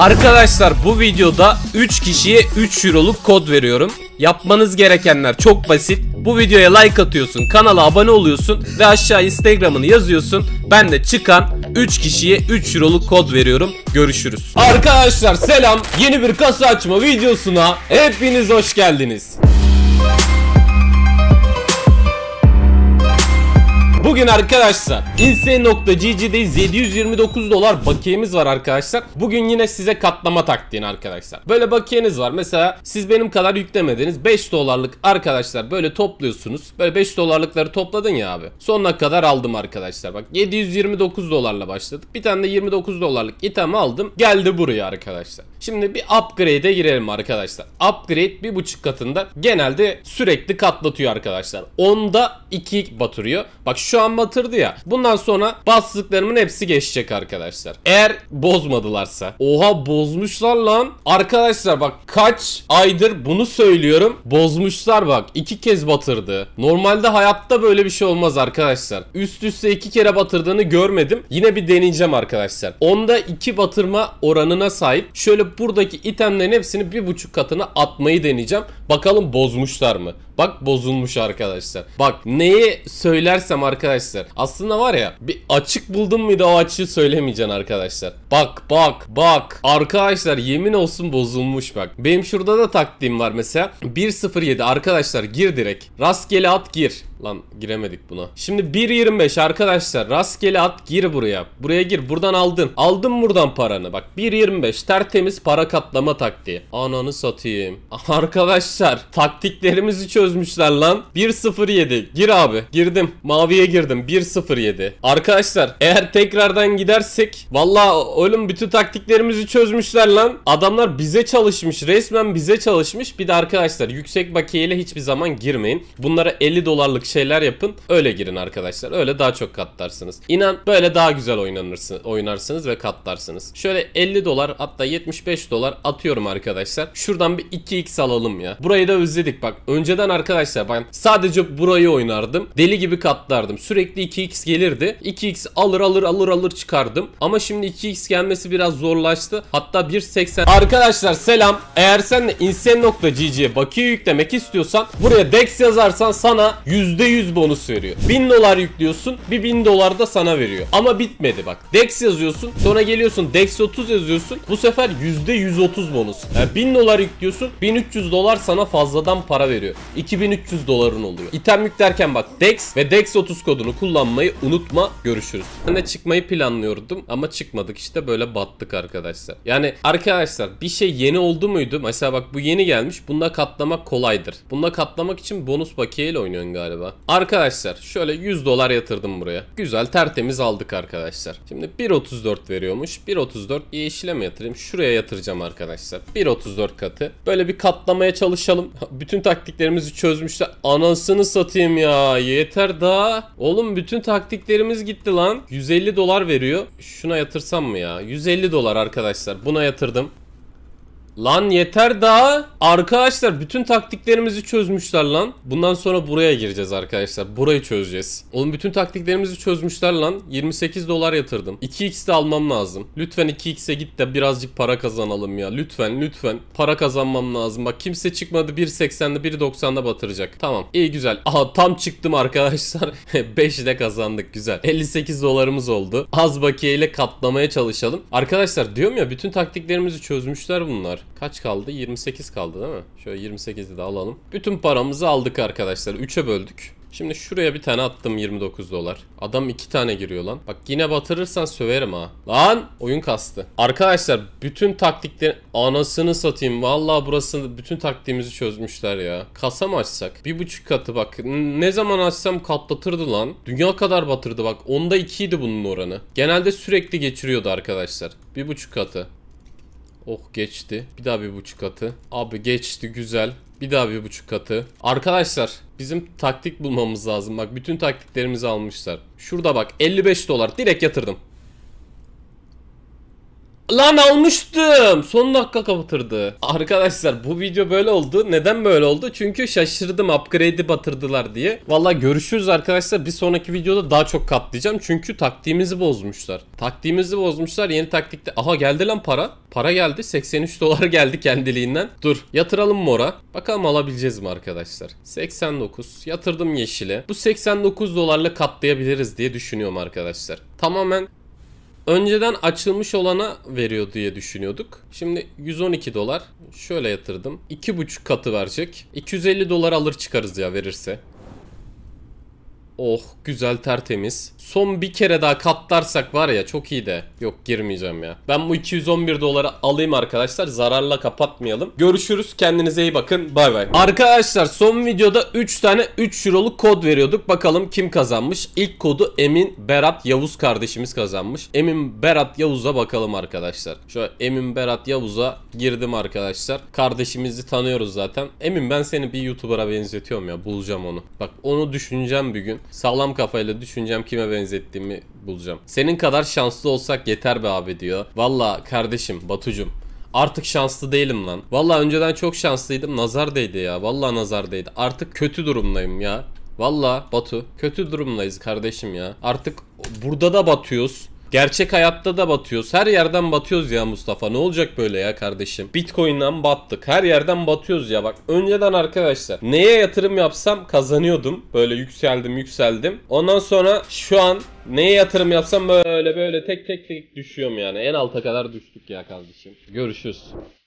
Arkadaşlar bu videoda 3 kişiye 3 euroluk kod veriyorum. Yapmanız gerekenler çok basit. Bu videoya like atıyorsun, kanala abone oluyorsun ve aşağı instagramını yazıyorsun. Ben de çıkan 3 kişiye 3 euroluk kod veriyorum. Görüşürüz. Arkadaşlar selam. Yeni bir kasa açma videosuna hepiniz hoş geldiniz. Bugün arkadaşlar insane.gg'deyiz 729 dolar bakiyemiz var arkadaşlar. Bugün yine size katlama taktiğini arkadaşlar. Böyle bakiyeniz var. Mesela siz benim kadar yüklemediniz. 5 dolarlık arkadaşlar böyle topluyorsunuz. Böyle 5 dolarlıkları topladın ya abi. Sonuna kadar aldım arkadaşlar. Bak 729 dolarla başladık. Bir tane de 29 dolarlık item aldım. Geldi buraya arkadaşlar. Şimdi bir upgrade'e girelim arkadaşlar. Upgrade bir buçuk katında genelde sürekli katlatıyor arkadaşlar. Onda 2 batırıyor. Bak şu an batırdı ya. Bundan sonra bastıklarımın hepsi geçecek arkadaşlar. Eğer bozmadılarsa. Oha bozmuşlar lan. Arkadaşlar bak kaç aydır bunu söylüyorum. Bozmuşlar bak. iki kez batırdı. Normalde hayatta böyle bir şey olmaz arkadaşlar. Üst üste iki kere batırdığını görmedim. Yine bir deneyeceğim arkadaşlar. Onda iki batırma oranına sahip. Şöyle buradaki itemlerin hepsini bir buçuk katına atmayı deneyeceğim. Bakalım bozmuşlar mı? Bak bozulmuş arkadaşlar. Bak neyi söylersem arkadaşlar arkadaşlar. Aslında var ya bir açık buldum muydu o açığı söylemeyeceksin arkadaşlar. Bak bak bak. Arkadaşlar yemin olsun bozulmuş bak. Benim şurada da taktiğim var mesela. 1.07 arkadaşlar gir direkt. Rastgele at gir. Lan giremedik buna. Şimdi 1.25 arkadaşlar rastgele at gir buraya. Buraya gir buradan aldın. Aldın buradan paranı bak 1.25 tertemiz para katlama taktiği. Ananı satayım. Arkadaşlar taktiklerimizi çözmüşler lan. 1.07 gir abi girdim maviye girdim. 1.07. Arkadaşlar eğer tekrardan gidersek valla oğlum bütün taktiklerimizi çözmüşler lan. Adamlar bize çalışmış. Resmen bize çalışmış. Bir de arkadaşlar yüksek bakiyeyle hiçbir zaman girmeyin. Bunlara 50 dolarlık şeyler yapın. Öyle girin arkadaşlar. Öyle daha çok katlarsınız. İnan böyle daha güzel oynanırsınız, oynarsınız ve katlarsınız. Şöyle 50 dolar hatta 75 dolar atıyorum arkadaşlar. Şuradan bir 2x alalım ya. Burayı da özledik bak. Önceden arkadaşlar ben sadece burayı oynardım. Deli gibi katlardım. Sürekli 2x gelirdi. 2x alır alır alır alır çıkardım. Ama şimdi 2x gelmesi biraz zorlaştı. Hatta 1.80. Arkadaşlar selam. Eğer sen de insane.gg'ye bakiye yüklemek istiyorsan buraya dex yazarsan sana %100 bonus veriyor. 1000 dolar yüklüyorsun. Bir 1000 dolar da sana veriyor. Ama bitmedi bak. Dex yazıyorsun. Sonra geliyorsun dex 30 yazıyorsun. Bu sefer %130 bonus. Yani 1000 dolar yüklüyorsun. 1300 dolar sana fazladan para veriyor. 2300 doların oluyor. İtem yüklerken bak dex ve dex 30 kodunu kullanmayı unutma. Görüşürüz. Ben de çıkmayı planlıyordum ama çıkmadık işte böyle battık arkadaşlar. Yani arkadaşlar bir şey yeni oldu muydu? Mesela bak bu yeni gelmiş. Bunda katlamak kolaydır. Bunda katlamak için bonus bakiyeyle oynuyorsun galiba. Arkadaşlar şöyle 100 dolar yatırdım buraya. Güzel tertemiz aldık arkadaşlar. Şimdi 1.34 veriyormuş. 1.34 yeşile mi yatırayım? Şuraya yatıracağım arkadaşlar. 1.34 katı. Böyle bir katlamaya çalışalım. Bütün taktiklerimizi çözmüşler. Anasını satayım ya. Yeter daha. Oğlum bütün taktiklerimiz gitti lan. 150 dolar veriyor. Şuna yatırsam mı ya? 150 dolar arkadaşlar. Buna yatırdım. Lan yeter daha. Arkadaşlar bütün taktiklerimizi çözmüşler lan. Bundan sonra buraya gireceğiz arkadaşlar. Burayı çözeceğiz. Oğlum bütün taktiklerimizi çözmüşler lan. 28 dolar yatırdım. 2x de almam lazım. Lütfen 2x'e git de birazcık para kazanalım ya. Lütfen lütfen. Para kazanmam lazım. Bak kimse çıkmadı 1.80'de 1.90'da batıracak. Tamam. İyi güzel. Aha tam çıktım arkadaşlar. 5 ile kazandık güzel. 58 dolarımız oldu. Az bakiye ile katlamaya çalışalım. Arkadaşlar diyorum ya bütün taktiklerimizi çözmüşler bunlar. Kaç kaldı? 28 kaldı değil mi? Şöyle 28'i de alalım. Bütün paramızı aldık arkadaşlar. 3'e böldük. Şimdi şuraya bir tane attım 29 dolar. Adam iki tane giriyor lan. Bak yine batırırsan söverim ha. Lan oyun kastı. Arkadaşlar bütün taktiklerin anasını satayım. Valla burası bütün taktiğimizi çözmüşler ya. Kasa mı açsak? Bir buçuk katı bak. Ne zaman açsam katlatırdı lan. Dünya kadar batırdı bak. Onda ikiydi bunun oranı. Genelde sürekli geçiriyordu arkadaşlar. Bir buçuk katı. Oh geçti. Bir daha bir buçuk katı. Abi geçti güzel. Bir daha bir buçuk katı. Arkadaşlar bizim taktik bulmamız lazım. Bak bütün taktiklerimizi almışlar. Şurada bak 55 dolar direkt yatırdım. Lan almıştım. Son dakika kapatırdı. Arkadaşlar bu video böyle oldu. Neden böyle oldu? Çünkü şaşırdım upgrade'i batırdılar diye. Valla görüşürüz arkadaşlar. Bir sonraki videoda daha çok katlayacağım. Çünkü taktiğimizi bozmuşlar. Taktiğimizi bozmuşlar. Yeni taktikte. Aha geldi lan para. Para geldi. 83 dolar geldi kendiliğinden. Dur yatıralım mora. Bakalım alabileceğiz mi arkadaşlar? 89. Yatırdım yeşile. Bu 89 dolarla katlayabiliriz diye düşünüyorum arkadaşlar. Tamamen önceden açılmış olana veriyor diye düşünüyorduk. Şimdi 112 dolar şöyle yatırdım. 2,5 katı verecek. 250 dolar alır çıkarız ya verirse. Oh güzel tertemiz. Son bir kere daha katlarsak var ya çok iyi de. Yok girmeyeceğim ya. Ben bu 211 doları alayım arkadaşlar. Zararla kapatmayalım. Görüşürüz. Kendinize iyi bakın. Bay bay. Arkadaşlar son videoda 3 tane 3 euroluk kod veriyorduk. Bakalım kim kazanmış. İlk kodu Emin Berat Yavuz kardeşimiz kazanmış. Emin Berat Yavuz'a bakalım arkadaşlar. Şöyle Emin Berat Yavuz'a girdim arkadaşlar. Kardeşimizi tanıyoruz zaten. Emin ben seni bir YouTuber'a benzetiyorum ya. Bulacağım onu. Bak onu düşüneceğim bir gün. Sağlam kafayla düşüneceğim kime benzettiğimi bulacağım. Senin kadar şanslı olsak yeter be abi diyor. Valla kardeşim Batucum Artık şanslı değilim lan. Valla önceden çok şanslıydım. Nazar değdi ya. Valla nazar değdi. Artık kötü durumdayım ya. Valla Batu kötü durumdayız kardeşim ya. Artık burada da batıyoruz. Gerçek hayatta da batıyoruz. Her yerden batıyoruz ya Mustafa. Ne olacak böyle ya kardeşim? Bitcoin'den battık. Her yerden batıyoruz ya. Bak önceden arkadaşlar neye yatırım yapsam kazanıyordum. Böyle yükseldim yükseldim. Ondan sonra şu an neye yatırım yapsam böyle böyle tek tek tek düşüyorum yani. En alta kadar düştük ya kardeşim. Görüşürüz.